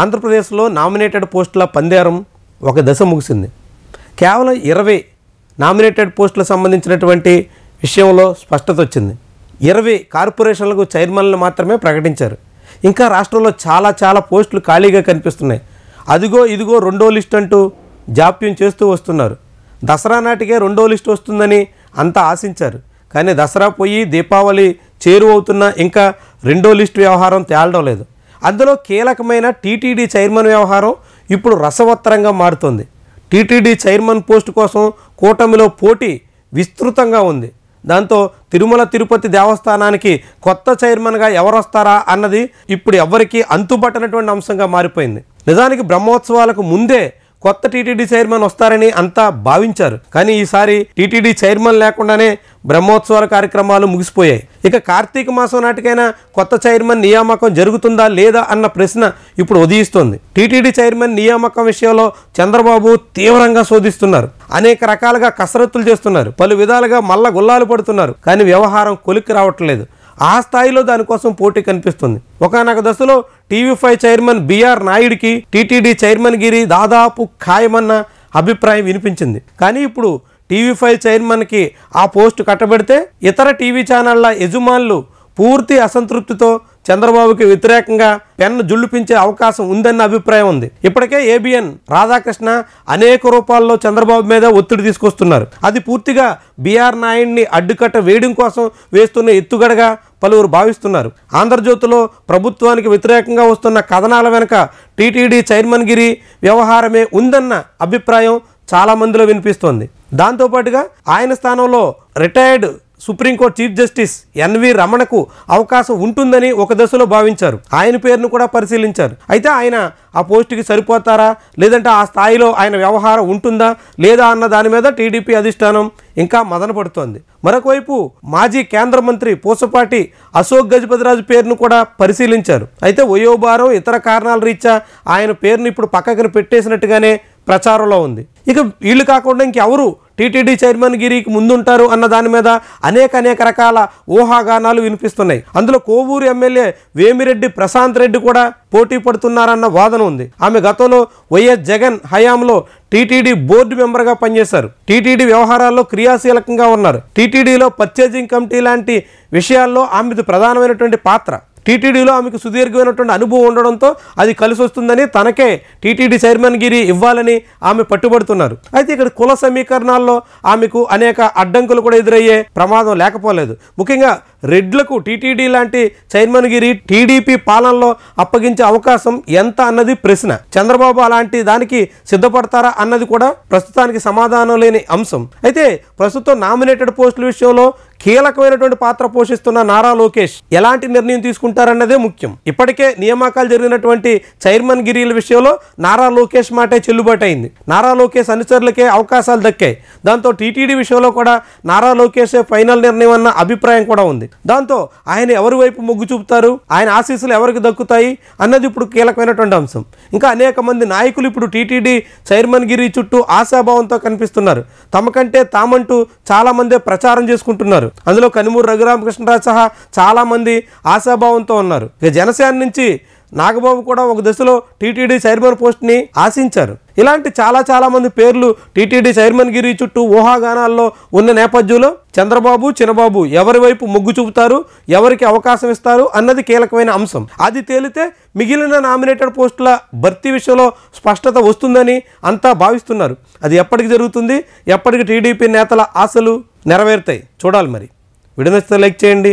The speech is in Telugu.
ఆంధ్రప్రదేశ్లో నామినేటెడ్ పోస్టుల పందేరం ఒక దశ ముగిసింది కేవలం ఇరవై నామినేటెడ్ పోస్టులకు సంబంధించినటువంటి విషయంలో స్పష్టత వచ్చింది ఇరవై కార్పొరేషన్లకు చైర్మన్లు మాత్రమే ప్రకటించారు ఇంకా రాష్ట్రంలో చాలా చాలా పోస్టులు ఖాళీగా కనిపిస్తున్నాయి అదిగో ఇదిగో రెండో లిస్ట్ అంటూ జాప్యం చేస్తూ వస్తున్నారు దసరా నాటికే రెండో లిస్ట్ వస్తుందని అంతా ఆశించారు కానీ దసరా పోయి దీపావళి చేరువవుతున్న ఇంకా రెండో లిస్ట్ వ్యవహారం తేలడం లేదు అందులో కీలకమైన టీటీడీ చైర్మన్ వ్యవహారం ఇప్పుడు రసవత్తరంగా మారుతుంది టీటీడీ చైర్మన్ పోస్ట్ కోసం కూటమిలో పోటీ విస్తృతంగా ఉంది దాంతో తిరుమల తిరుపతి దేవస్థానానికి కొత్త చైర్మన్గా ఎవరొస్తారా అన్నది ఇప్పుడు ఎవరికీ అంతుబట్టనటువంటి అంశంగా మారిపోయింది నిజానికి బ్రహ్మోత్సవాలకు ముందే కొత్త టీటీడీ చైర్మన్ వస్తారని అంతా భావించారు కానీ ఈసారి టీటీడీ చైర్మన్ లేకుండానే బ్రహ్మోత్సవాల కార్యక్రమాలు ముగిసిపోయాయి ఇక కార్తీక మాసం నాటికైనా కొత్త చైర్మన్ నియామకం జరుగుతుందా లేదా అన్న ప్రశ్న ఇప్పుడు ఉదయిస్తోంది టీటీడీ చైర్మన్ నియామకం విషయంలో చంద్రబాబు తీవ్రంగా శోధిస్తున్నారు అనేక రకాలుగా కసరత్తులు చేస్తున్నారు పలు విధాలుగా మల్ల గుల్లాలు పడుతున్నారు కానీ వ్యవహారం కొలిక్కి రావట్లేదు ఆ స్థాయిలో దానికోసం పోటీ కనిపిస్తుంది ఒకనొక దశలో టీవీ ఫైవ్ చైర్మన్ బీఆర్ నాయుడికి టీటీడీ చైర్మన్ గిరి దాదాపు ఖాయమన్న అభిప్రాయం వినిపించింది కానీ ఇప్పుడు టీవీ ఫైవ్ చైర్మన్కి ఆ పోస్టు కట్టబెడితే ఇతర టీవీ ఛానళ్ల యజమానులు పూర్తి అసంతృప్తితో చంద్రబాబుకి వ్యతిరేకంగా పెన్ను జుళ్ళుపించే అవకాశం ఉందన్న అభిప్రాయం ఉంది ఇప్పటికే ఏబిఎన్ రాధాకృష్ణ అనేక రూపాల్లో చంద్రబాబు మీద ఒత్తిడి తీసుకొస్తున్నారు అది పూర్తిగా బీఆర్ నాయుడిని అడ్డుకట్ట వేయడం కోసం వేస్తున్న ఎత్తుగడగా పలువురు భావిస్తున్నారు ఆంధ్రజ్యోతిలో ప్రభుత్వానికి వ్యతిరేకంగా వస్తున్న కథనాల వెనుక టీటీడీ చైర్మన్ గిరి వ్యవహారమే ఉందన్న అభిప్రాయం చాలామందిలో వినిపిస్తోంది దాంతోపాటుగా ఆయన స్థానంలో retired supreme court chief justice N రమణకు అవకాశం ఉంటుందని ఒక దశలో భావించారు ఆయన పేరును కూడా పరిశీలించారు అయితే ఆయన ఆ పోస్టుకి సరిపోతారా లేదంటే ఆ స్థాయిలో ఆయన వ్యవహారం ఉంటుందా లేదా అన్న దాని మీద టీడీపీ అధిష్టానం ఇంకా మదన పడుతోంది మరొకవైపు మాజీ కేంద్ర మంత్రి పూసపాటి అశోక్ గజపతిరాజు పేరును కూడా పరిశీలించారు అయితే వయోభారం ఇతర కారణాల రీత్యా ఆయన పేరును ఇప్పుడు పక్కకు పెట్టేసినట్టుగానే ప్రచారంలో ఉంది ఇక వీళ్ళు కాకుండా ఇంకెవరు టీటీడీ చైర్మన్ గిరికి ముందుంటారు అన్న దాని మీద అనేక అనేక రకాల ఊహాగానాలు వినిపిస్తున్నాయి అందులో కోవూరు ఎమ్మెల్యే వేమిరెడ్డి ప్రశాంత్ రెడ్డి కూడా పోటీ పడుతున్నారన్న వాదన ఉంది ఆమె గతంలో వైఎస్ జగన్ హయాంలో టీటీడీ బోర్డు మెంబర్గా పనిచేశారు టీటీడీ వ్యవహారాల్లో క్రియాశీలకంగా ఉన్నారు టీటీడీలో పర్చేజింగ్ కమిటీ లాంటి విషయాల్లో ఆమెది ప్రధానమైనటువంటి పాత్ర టీటీడీలో ఆమెకు సుదీర్ఘమైనటువంటి అనుభవం ఉండడంతో అది కలిసి వస్తుందని తనకే టీటీడీ చైర్మన్ గిరి ఇవ్వాలని ఆమె పట్టుబడుతున్నారు అయితే ఇక్కడ కుల సమీకరణాల్లో ఆమెకు అనేక అడ్డంకులు కూడా ఎదురయ్యే ప్రమాదం లేకపోలేదు ముఖ్యంగా రెడ్లకు టీటీడీ లాంటి చైర్మన్ గిరి టీడీపీ పాలనలో అప్పగించే అవకాశం ఎంత అన్నది ప్రశ్న చంద్రబాబు అలాంటి దానికి సిద్ధపడతారా అన్నది కూడా ప్రస్తుతానికి సమాధానం లేని అంశం అయితే ప్రస్తుతం నామినేటెడ్ పోస్టుల విషయంలో కీలకమైనటువంటి పాత్ర పోషిస్తున్న నారా లోకేష్ ఎలాంటి నిర్ణయం తీసుకుంటారన్నదే ముఖ్యం ఇప్పటికే నియామకాలు జరిగినటువంటి చైర్మన్ గిరిల విషయంలో నారా లోకేష్ మాటే చెల్లుబాటు అయింది నారా లోకేష్ అనుచరులకే అవకాశాలు దక్కాయి దాంతో టీటీడీ విషయంలో కూడా నారా లోకేష్ ఫైనల్ నిర్ణయం అన్న అభిప్రాయం కూడా ఉంది దాంతో ఆయన ఎవరి వైపు మొగ్గు చూపుతారు ఆయన ఆశీస్సులు ఎవరికి దక్కుతాయి అన్నది ఇప్పుడు కీలకమైనటువంటి అంశం ఇంకా అనేక మంది నాయకులు ఇప్పుడు టీటీడీ చైర్మన్ గిరి చుట్టూ ఆశాభావంతో కనిపిస్తున్నారు తమకంటే తామంటూ చాలామందే ప్రచారం చేసుకుంటున్నారు ఉన్నారు అందులో కనుమూరు రఘురామకృష్ణరాజు సహా చాలామంది ఆశాభావంతో ఉన్నారు ఇక జనసేన నుంచి నాగబాబు కూడా ఒక దశలో టీటీడీ చైర్మన్ పోస్ట్ని ఆశించారు ఇలాంటి చాలా చాలా మంది పేర్లు టీటీడీ చైర్మన్ గిరి చుట్టూ ఊహాగానాల్లో ఉన్న నేపథ్యంలో చంద్రబాబు చిన్నబాబు ఎవరి వైపు మొగ్గు చూపుతారు ఎవరికి అవకాశం ఇస్తారు అన్నది కీలకమైన అంశం అది తేలితే మిగిలిన నామినేటెడ్ పోస్టుల భర్తీ విషయంలో స్పష్టత వస్తుందని అంతా భావిస్తున్నారు అది ఎప్పటికి జరుగుతుంది ఎప్పటికి టీడీపీ నేతల ఆశలు నెరవేరుతాయి చూడాలి మరి వీడియో లైక్ చేయండి